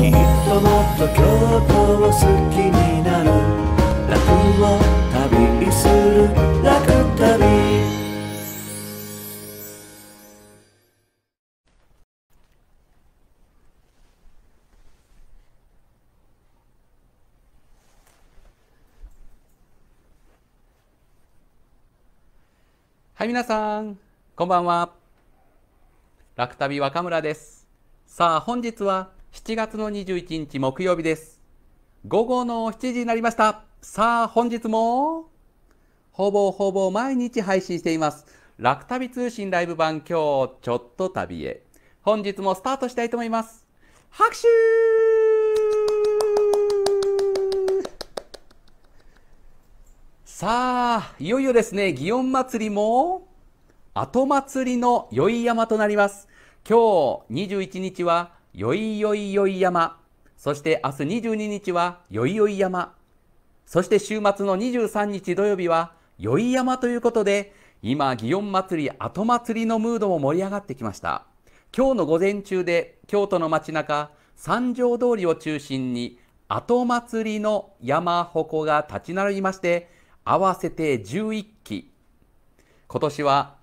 きっともっと京都を好きになる楽を旅する楽旅はい皆さんこんばんは楽旅若村ですさあ本日は7月の21日木曜日です。午後の7時になりました。さあ、本日も、ほぼほぼ毎日配信しています。楽旅通信ライブ版今日、ちょっと旅へ。本日もスタートしたいと思います。拍手さあ、いよいよですね、祇園祭りも、後祭りの宵山となります。今日21日は、よいよいよい山、そして明日22日はよいよい山、そして週末の23日土曜日はよい山ということで、今、祇園祭り、後祭りのムードも盛り上がってきました。今日の午前中で京都の街中、三条通りを中心に後祭りの山鉾が立ち並びまして、合わせて11基。今年は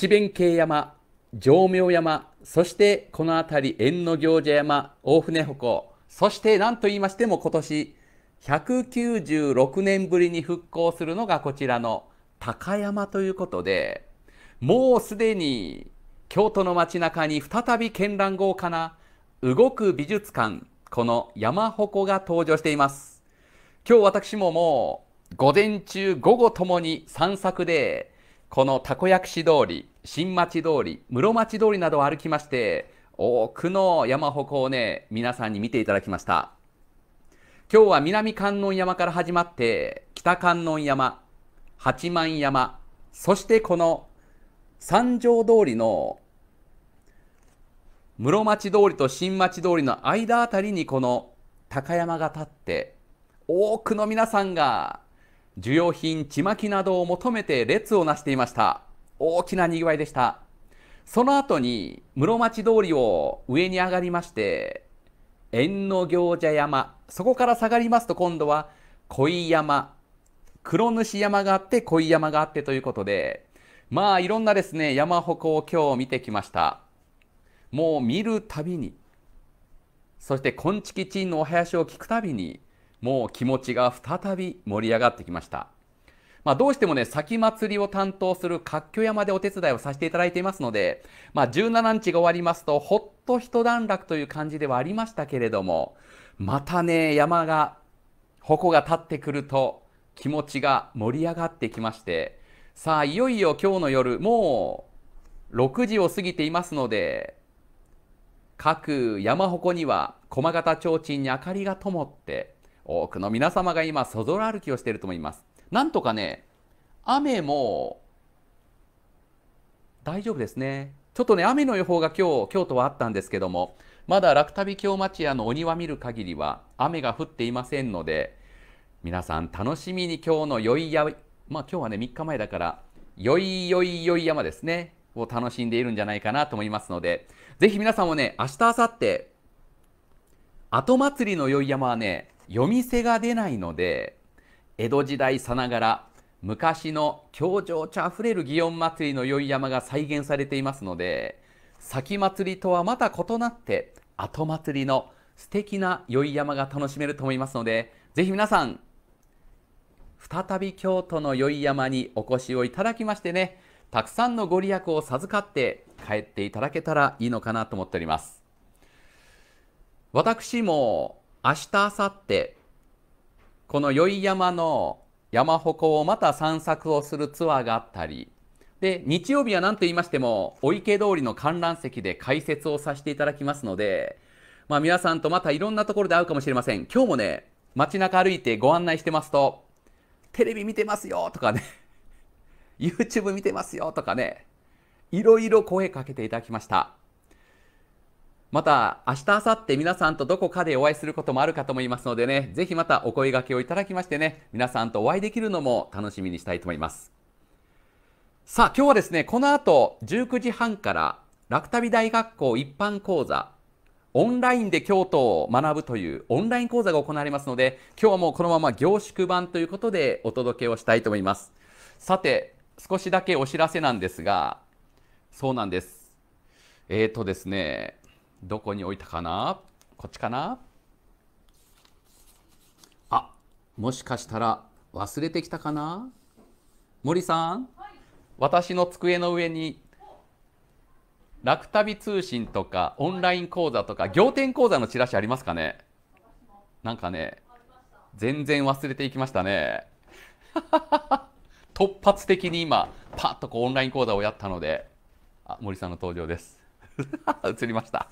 橋弁慶山、浄明山そしてこの辺り縁の行者山大船歩行そして何と言いましても今年196年ぶりに復興するのがこちらの高山ということでもうすでに京都の街中に再び絢爛豪華な動く美術館この山鉾が登場しています今日私ももう午前中午後ともに散策でこのたこ焼き市通り新町通り、室町通りなどを歩きまして、多くの山鉾をね、皆さんに見ていただきました。今日は南観音山から始まって、北観音山、八幡山、そしてこの三条通りの室町通りと新町通りの間あたりにこの高山が立って、多くの皆さんが需要品ちまきなどを求めて列をなしていました。大きな賑わいでした。その後に室町通りを上に上がりまして、縁の行者山、そこから下がりますと今度は恋山、黒主山があって恋山があってということで、まあいろんなですね、山鉾を今日見てきました。もう見るたびに、そして金色地のお囃子を聞くたびに、もう気持ちが再び盛り上がってきました。まあ、どうしてもね、先祭りを担当する活居山でお手伝いをさせていただいていますので、まあ、17日が終わりますと、ほっと一段落という感じではありましたけれども、またね、山が、矛が立ってくると、気持ちが盛り上がってきまして、さあ、いよいよ今日の夜、もう、6時を過ぎていますので、各山鉾には駒形提灯に明かりが灯って多くの皆様が今そぞろ歩きをしていると思いますなんとかね、雨も大丈夫ですね。ちょっとね、雨の予報が今日、京都はあったんですけども、まだ楽旅京町屋のお庭見る限りは雨が降っていませんので、皆さん楽しみに今日の宵や、まあ今日はね、3日前だから、よいよいよい山ですね、を楽しんでいるんじゃないかなと思いますので、ぜひ皆さんもね、明日、明後日、後祭りのい山はね、夜店が出ないので、江戸時代さながら昔の強情茶あふれる祇園祭の宵山が再現されていますので先祭りとはまた異なって後祭りの素敵な宵山が楽しめると思いますのでぜひ皆さん再び京都の宵山にお越しをいただきましてねたくさんのご利益を授かって帰っていただけたらいいのかなと思っております私も明日明後日この宵山の山鉾をまた散策をするツアーがあったりで日曜日は何と言いましてもお池通りの観覧席で解説をさせていただきますので、まあ、皆さんとまたいろんなところで会うかもしれません今日もね街中歩いてご案内してますとテレビ見てますよとかね YouTube 見てますよとかねいろいろ声かけていただきました。また明日明後日皆さんとどこかでお会いすることもあるかと思いますのでね、ぜひまたお声掛けをいただきましてね、皆さんとお会いできるのも楽しみにしたいと思います。さあ今日はですね、この後19時半から楽旅大学校一般講座オンラインで京都を学ぶというオンライン講座が行われますので、今日はもうこのまま凝縮版ということでお届けをしたいと思います。さて、少しだけお知らせなんですが、そうなんです。えっ、ー、とですね、どこに置いたかなこっちかなあもしかしたら忘れてきたかな森さん、はい、私の机の上に楽旅通信とかオンライン講座とか仰天講座のチラシありますかねなんかね全然忘れていきましたね 突発的に今パッとこうオンライン講座をやったのであ森さんの登場です 映りました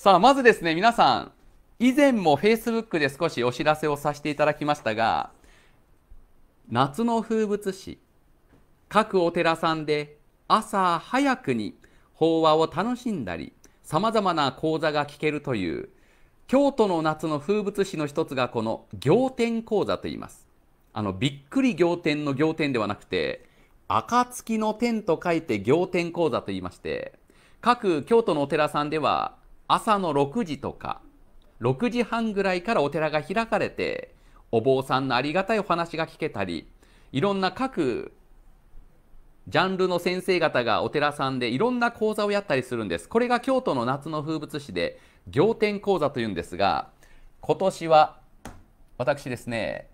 さあ、まずですね、皆さん、以前も Facebook で少しお知らせをさせていただきましたが、夏の風物詩、各お寺さんで朝早くに法話を楽しんだり、様々な講座が聞けるという、京都の夏の風物詩の一つがこの仰天講座と言います。あの、びっくり仰天の仰天ではなくて、暁の天と書いて仰天講座と言いまして、各京都のお寺さんでは、朝の6時とか6時半ぐらいからお寺が開かれてお坊さんのありがたいお話が聞けたりいろんな各ジャンルの先生方がお寺さんでいろんな講座をやったりするんですこれが京都の夏の風物詩で仰天講座というんですが今年は私ですね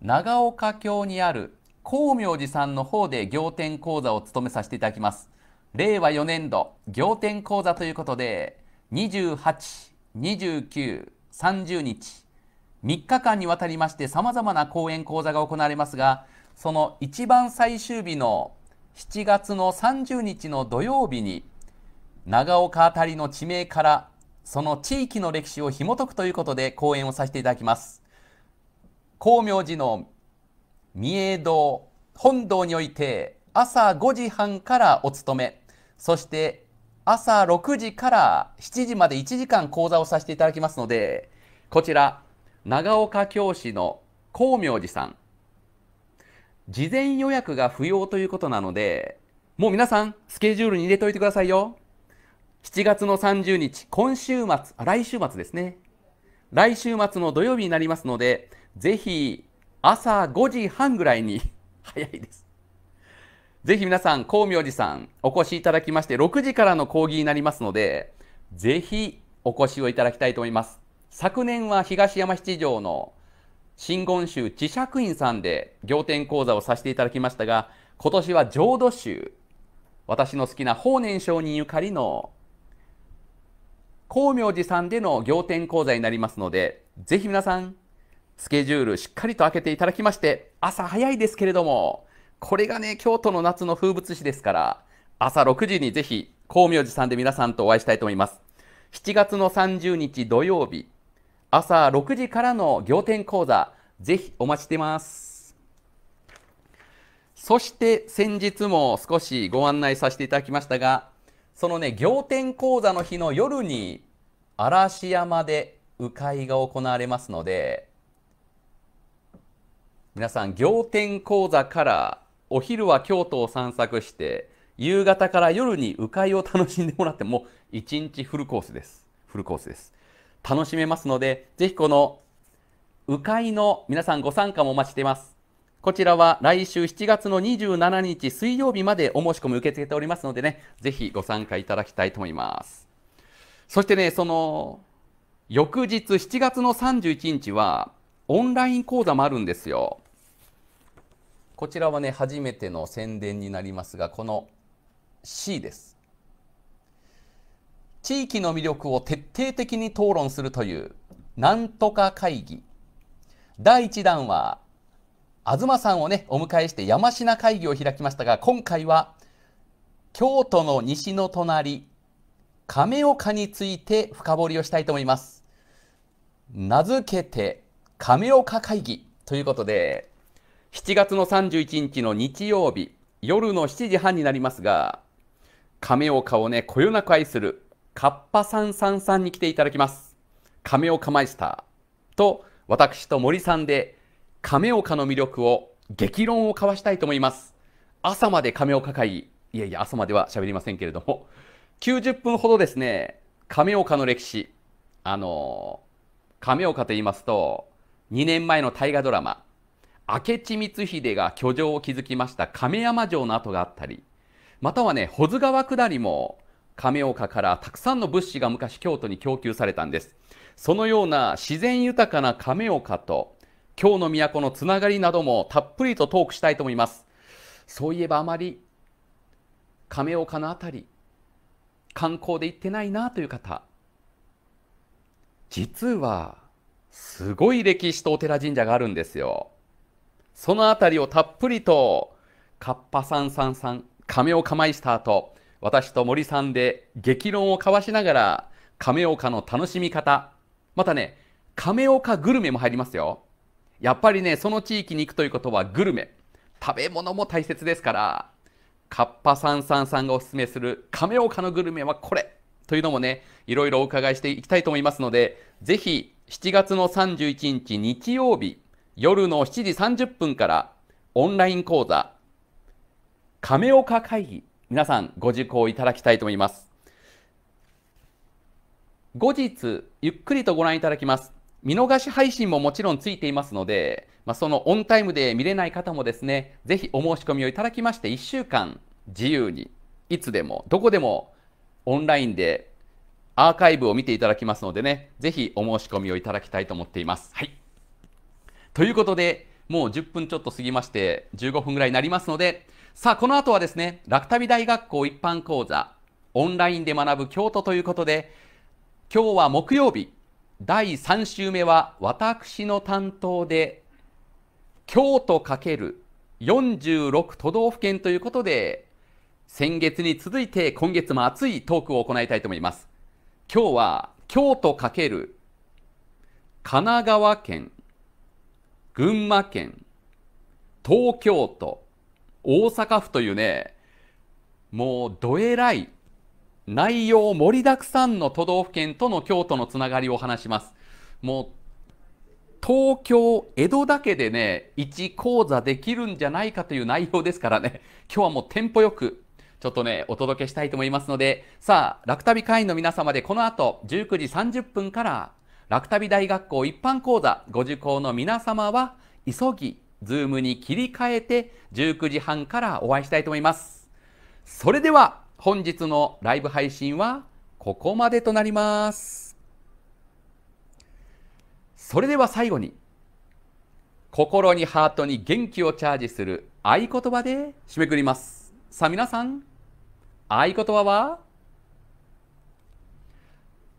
長岡京にある光明寺さんの方で仰天講座を務めさせていただきます令和4年度仰天講座ということで282930日3日間にわたりましてさまざまな講演講座が行われますがその一番最終日の7月の30日の土曜日に長岡辺りの地名からその地域の歴史を紐解くということで講演をさせていただきます。光明寺の三重堂本堂において朝5時半からお勤めそして朝6時から7時まで1時間講座をさせていただきますので、こちら、長岡教師の光明寺さん。事前予約が不要ということなので、もう皆さん、スケジュールに入れておいてくださいよ。7月の30日、今週末、来週末ですね。来週末の土曜日になりますので、ぜひ朝5時半ぐらいに、早いです。ぜひ皆さん、光明寺さん、お越しいただきまして、6時からの講義になりますので、ぜひお越しをいただきたいと思います。昨年は東山七条の真言宗智釈院さんで行天講座をさせていただきましたが、今年は浄土宗、私の好きな法然上人ゆかりの光明寺さんでの行天講座になりますので、ぜひ皆さん、スケジュールしっかりと開けていただきまして、朝早いですけれども、これがね、京都の夏の風物詩ですから、朝6時にぜひ、光明寺さんで皆さんとお会いしたいと思います。7月の30日土曜日、朝6時からの仰天講座、ぜひお待ちしています。そして先日も少しご案内させていただきましたが、そのね、仰天講座の日の夜に、嵐山で鵜飼が行われますので、皆さん、仰天講座からお昼は京都を散策して夕方から夜に迂回を楽しんでもらっても一日フルコースですフルコースです楽しめますのでぜひこの迂回の皆さんご参加もお待ちしていますこちらは来週7月の27日水曜日までお申し込み受け付けておりますのでねぜひご参加いただきたいと思いますそしてねその翌日7月の31日はオンライン講座もあるんですよこちらはね、初めての宣伝になりますが、この C です。地域の魅力を徹底的に討論するという、なんとか会議。第1弾は、東さんをね、お迎えして山科会議を開きましたが、今回は、京都の西の隣、亀岡について深掘りをしたいと思います。名付けて、亀岡会議ということで、7月の31日の日曜日夜の7時半になりますが亀岡をねこよなく愛するカッパんさんさんに来ていただきます亀岡マイスターと私と森さんで亀岡の魅力を激論を交わしたいと思います朝まで亀岡会いやいや朝までは喋りませんけれども90分ほどですね亀岡の歴史あの亀岡と言いますと2年前の大河ドラマ明智光秀が居城を築きました亀山城の跡があったりまたはね保津川下りも亀岡からたくさんの物資が昔京都に供給されたんですそのような自然豊かな亀岡と京の都のつながりなどもたっぷりとトークしたいと思いますそういえばあまり亀岡の辺り観光で行ってないなという方実はすごい歴史とお寺神社があるんですよそのあたりをたっぷりと、カッパんさん亀岡マイスターと、私と森さんで激論を交わしながら、亀岡の楽しみ方、またね、亀岡グルメも入りますよ。やっぱりね、その地域に行くということはグルメ、食べ物も大切ですから、カッパんさんがおすすめする亀岡のグルメはこれというのもね、いろいろお伺いしていきたいと思いますので、ぜひ7月の31日日曜日、夜の7時30分からオンライン講座、亀岡会議、皆さんご受講いただきたいと思います。後日、ゆっくりとご覧いただきます。見逃し配信ももちろんついていますので、まあ、そのオンタイムで見れない方もですね、ぜひお申し込みをいただきまして、1週間自由に、いつでも、どこでもオンラインでアーカイブを見ていただきますのでね、ぜひお申し込みをいただきたいと思っています。はい。ということで、もう10分ちょっと過ぎまして、15分ぐらいになりますので、さあ、この後はですね、楽旅大学校一般講座、オンラインで学ぶ京都ということで、今日は木曜日、第3週目は私の担当で、京都 ×46 都道府県ということで、先月に続いて今月も熱いトークを行いたいと思います。今日は京都×神奈川県群馬県、東京都、大阪府というね、もうどえらい内容盛りだくさんの都道府県との京都のつながりを話します。もう東京、江戸だけでね、1講座できるんじゃないかという内容ですからね、今日はもうテンポよく、ちょっとね、お届けしたいと思いますので、さあ、楽旅会員の皆様でこの後、19時30分から楽旅大学校一般講座ご受講の皆様は急ぎズームに切り替えて19時半からお会いしたいと思います。それでは本日のライブ配信はここまでとなります。それでは最後に心にハートに元気をチャージする合言葉で締めくります。さあ皆さん、合言葉は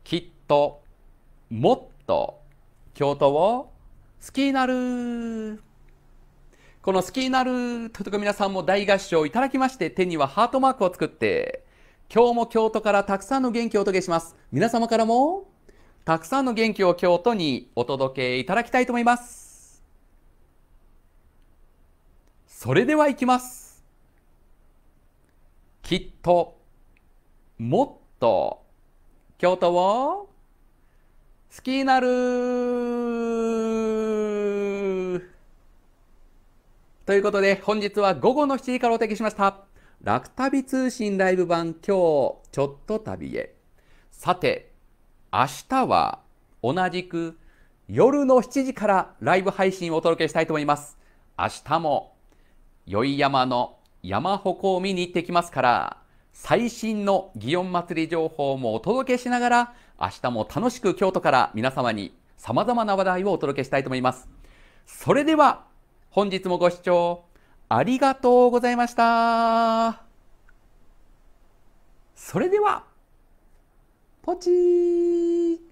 きっともっと京都を好きになるこの好きになるとと皆さんも大合唱いただきまして手にはハートマークを作って今日も京都からたくさんの元気をお届けします皆様からもたくさんの元気を京都にお届けいただきたいと思いますそれではいきますきっともっと京都を好きになるということで、本日は午後の7時からお天気しました。楽旅通信ライブ版今日、ちょっと旅へ。さて、明日は同じく夜の7時からライブ配信をお届けしたいと思います。明日も、宵山の山鉾を見に行ってきますから、最新の祇園祭り情報もお届けしながら、明日も楽しく京都から皆様に様々な話題をお届けしたいと思います。それでは本日もご視聴ありがとうございました。それでは、ポチー